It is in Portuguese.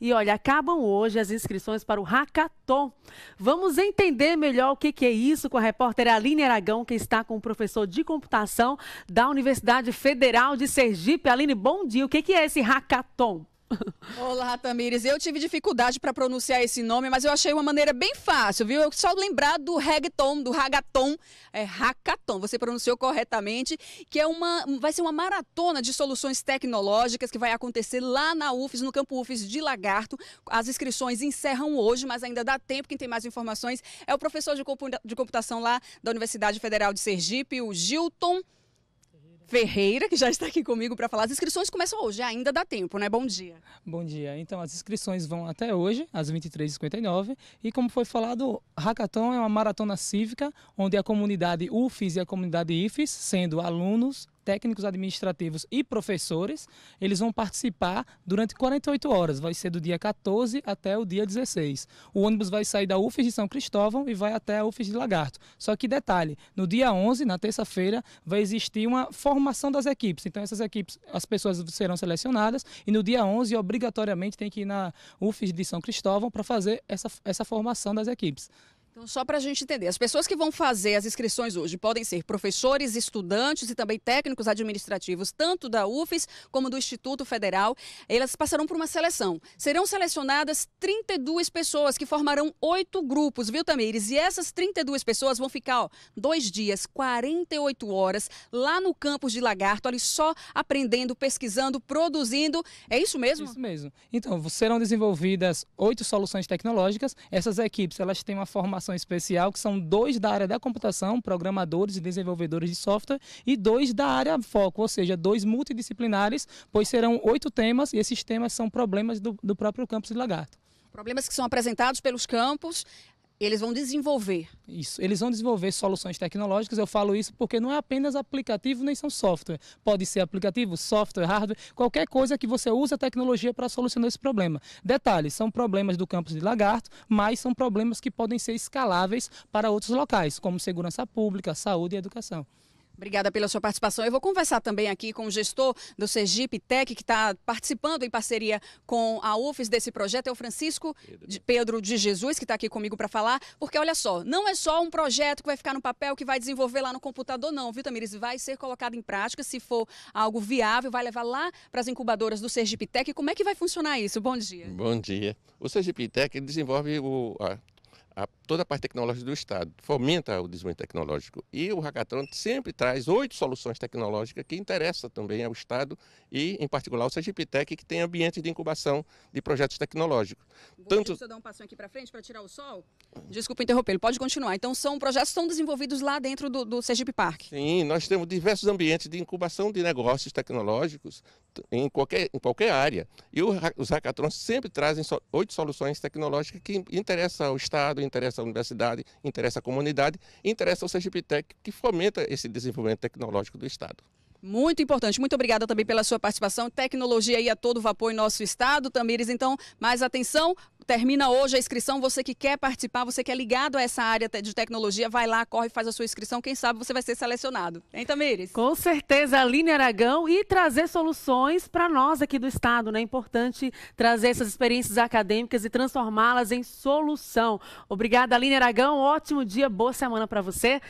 E olha, acabam hoje as inscrições para o Hackathon. Vamos entender melhor o que, é isso com a repórter Aline Aragão, que está com o professor de computação da Universidade Federal de Sergipe. Aline, bom dia. O que, que é esse Hackathon? Olá, Tamires. Eu tive dificuldade para pronunciar esse nome, mas eu achei uma maneira bem fácil, viu? Eu só lembrar do reggaeton, do ragaton, é hackathon. Você pronunciou corretamente, que é uma vai ser uma maratona de soluções tecnológicas que vai acontecer lá na UFES, no campo UFES de Lagarto. As inscrições encerram hoje, mas ainda dá tempo. Quem tem mais informações é o professor de computação lá da Universidade Federal de Sergipe, o Gilton Ferreira, que já está aqui comigo para falar. As inscrições começam hoje, ainda dá tempo, né? Bom dia. Bom dia. Então, as inscrições vão até hoje, às 23h59. E como foi falado, Hackathon é uma maratona cívica, onde a comunidade UFIS e a comunidade IFES, sendo alunos, técnicos administrativos e professores, eles vão participar durante 48 horas, vai ser do dia 14 até o dia 16. O ônibus vai sair da UFES de São Cristóvão e vai até a UFES de Lagarto. Só que detalhe, no dia 11, na terça-feira, vai existir uma formação das equipes. Então essas equipes, as pessoas serão selecionadas e no dia 11 obrigatoriamente tem que ir na UFES de São Cristóvão para fazer essa, essa formação das equipes. Então, só para a gente entender, as pessoas que vão fazer as inscrições hoje podem ser professores, estudantes e também técnicos administrativos, tanto da UFES como do Instituto Federal. Elas passarão por uma seleção. Serão selecionadas 32 pessoas que formarão oito grupos, viu, Tamires? E essas 32 pessoas vão ficar ó, dois dias, 48 horas, lá no campus de Lagarto, ali só aprendendo, pesquisando, produzindo. É isso mesmo? Isso mesmo. Então, serão desenvolvidas oito soluções tecnológicas. Essas equipes, elas têm uma formação Especial, que são dois da área da computação, programadores e desenvolvedores de software, e dois da área foco, ou seja, dois multidisciplinares, pois serão oito temas e esses temas são problemas do, do próprio campus de Lagarto problemas que são apresentados pelos campos eles vão desenvolver. Isso, eles vão desenvolver soluções tecnológicas. Eu falo isso porque não é apenas aplicativo, nem são software. Pode ser aplicativo, software, hardware, qualquer coisa que você usa tecnologia para solucionar esse problema. Detalhe, são problemas do campus de Lagarto, mas são problemas que podem ser escaláveis para outros locais, como segurança pública, saúde e educação. Obrigada pela sua participação. Eu vou conversar também aqui com o gestor do Sergipe Tech, que está participando em parceria com a UFES desse projeto, é o Francisco de Pedro de Jesus, que está aqui comigo para falar, porque olha só, não é só um projeto que vai ficar no papel, que vai desenvolver lá no computador, não, viu, Tamires? Vai ser colocado em prática, se for algo viável, vai levar lá para as incubadoras do Sergipe Tech. Como é que vai funcionar isso? Bom dia. Bom dia. O Sergipe Tech desenvolve o, a, a toda a parte tecnológica do Estado, fomenta o desenvolvimento tecnológico. E o Hackathon sempre traz oito soluções tecnológicas que interessam também ao Estado e, em particular, ao Sergipitec, que tem ambiente de incubação de projetos tecnológicos. Bom, Tanto... eu dar um passo aqui para frente para tirar o sol. Desculpa interrompê-lo, pode continuar. Então, são projetos que estão desenvolvidos lá dentro do, do Sergipe Parque. Sim, nós temos diversos ambientes de incubação de negócios tecnológicos em qualquer, em qualquer área. E o, os hackathons sempre trazem oito soluções tecnológicas que interessam ao Estado, interessam interessa a universidade, interessa à comunidade, interessa ao Sergipitec, que fomenta esse desenvolvimento tecnológico do Estado. Muito importante. Muito obrigada também pela sua participação. Tecnologia aí a todo vapor em nosso estado. Tamires, então, mais atenção Termina hoje a inscrição. Você que quer participar, você que é ligado a essa área de tecnologia, vai lá, corre, faz a sua inscrição. Quem sabe você vai ser selecionado. Hein, Tamires? Com certeza, Aline Aragão, e trazer soluções para nós aqui do Estado. Né? É importante trazer essas experiências acadêmicas e transformá-las em solução. Obrigada, Aline Aragão. Ótimo dia, boa semana para você.